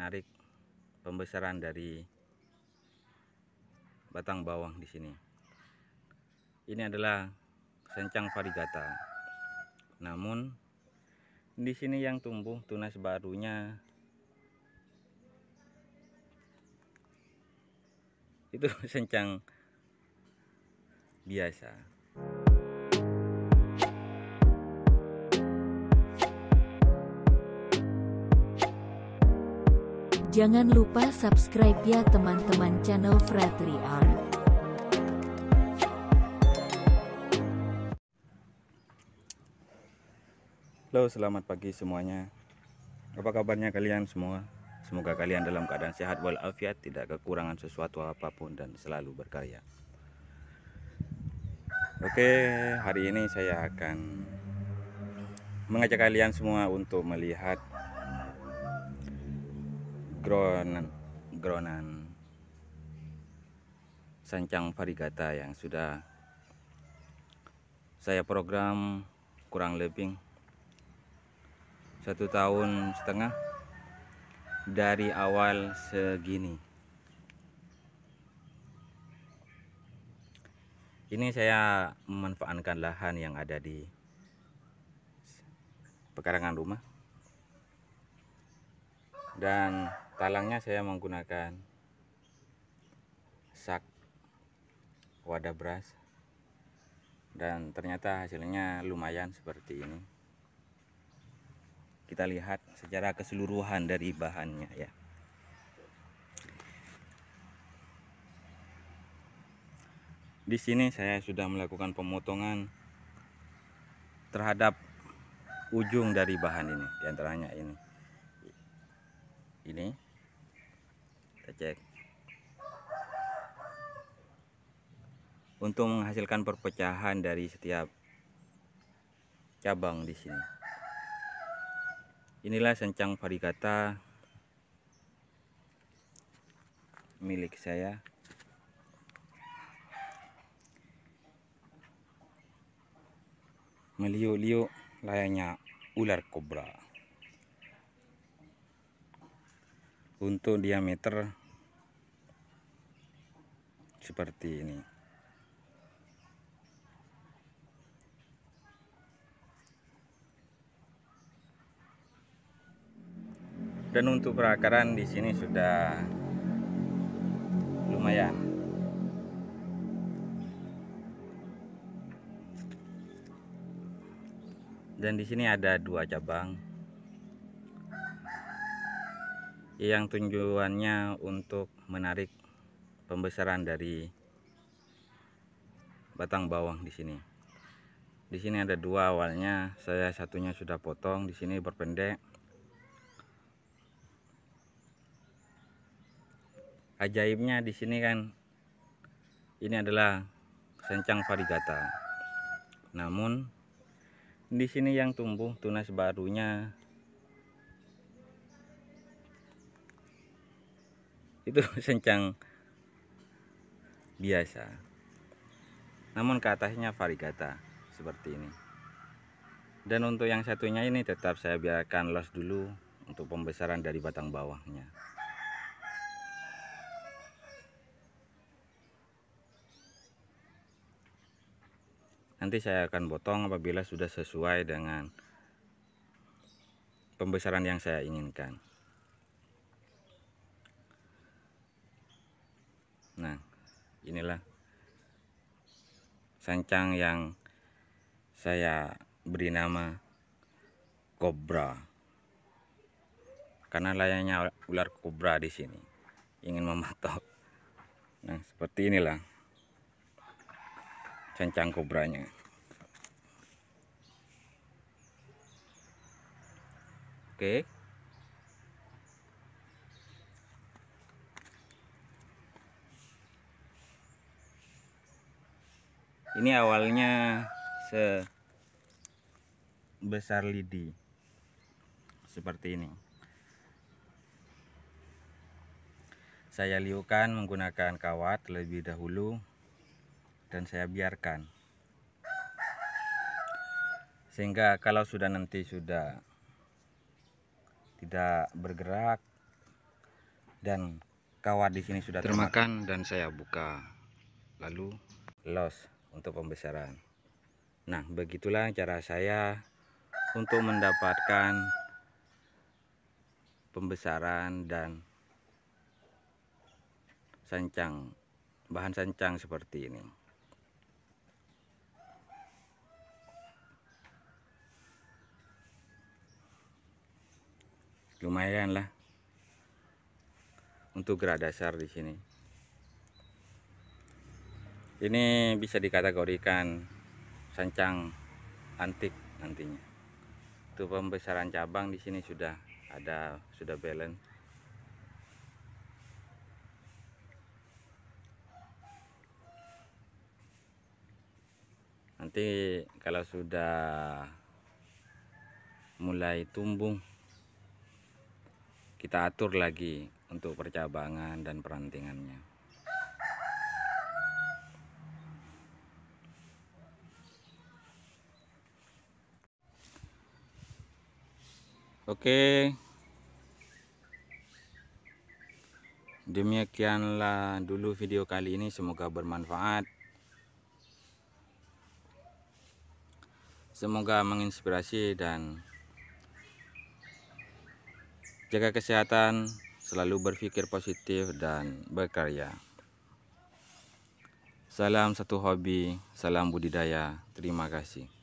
narik pembesaran dari batang bawang di sini. Ini adalah sencang varigata. Namun di sini yang tumbuh tunas barunya itu sencang biasa. Jangan lupa subscribe ya teman-teman channel Fratri Art. Halo selamat pagi semuanya Apa kabarnya kalian semua? Semoga kalian dalam keadaan sehat walafiat Tidak kekurangan sesuatu apapun dan selalu berkarya Oke hari ini saya akan Mengajak kalian semua untuk melihat gronan gronan sancang varigata yang sudah saya program kurang lebih satu tahun setengah dari awal segini ini saya memanfaatkan lahan yang ada di pekarangan rumah dan talangnya saya menggunakan sak wadah beras dan ternyata hasilnya lumayan seperti ini kita lihat secara keseluruhan dari bahannya ya di sini saya sudah melakukan pemotongan terhadap ujung dari bahan ini diantaranya ini ini kita cek untuk menghasilkan perpecahan dari setiap cabang di sini inilah sencang varigata milik saya meliuk liu layaknya ular kobra untuk diameter seperti ini dan untuk perakaran di sini sudah lumayan dan di sini ada dua cabang yang tujuannya untuk menarik pembesaran dari batang bawang di sini. Di sini ada dua awalnya, saya satunya sudah potong, di sini berpendek. Ajaibnya di sini kan ini adalah sencang varigata. Namun di sini yang tumbuh tunas barunya itu sencang biasa namun ke atasnya varigata seperti ini dan untuk yang satunya ini tetap saya biarkan los dulu untuk pembesaran dari batang bawahnya nanti saya akan potong apabila sudah sesuai dengan pembesaran yang saya inginkan inilah sancang yang saya beri nama kobra karena layaknya ular kobra di sini ingin mematok nah seperti inilah sancang kobranya oke okay. ini awalnya sebesar lidi seperti ini saya liukan menggunakan kawat lebih dahulu dan saya biarkan sehingga kalau sudah nanti sudah tidak bergerak dan kawat di sini sudah termakan, termakan dan saya buka lalu los untuk pembesaran nah begitulah cara saya untuk mendapatkan pembesaran dan sancang bahan sancang seperti ini Lumayanlah untuk gerak dasar di sini ini bisa dikategorikan sancang antik nantinya itu pembesaran cabang di sini sudah ada sudah balance nanti kalau sudah mulai tumbuh, kita atur lagi untuk percabangan dan perantingannya Oke. Demikianlah dulu video kali ini semoga bermanfaat. Semoga menginspirasi dan jaga kesehatan, selalu berpikir positif dan berkarya. Salam satu hobi, salam budidaya. Terima kasih.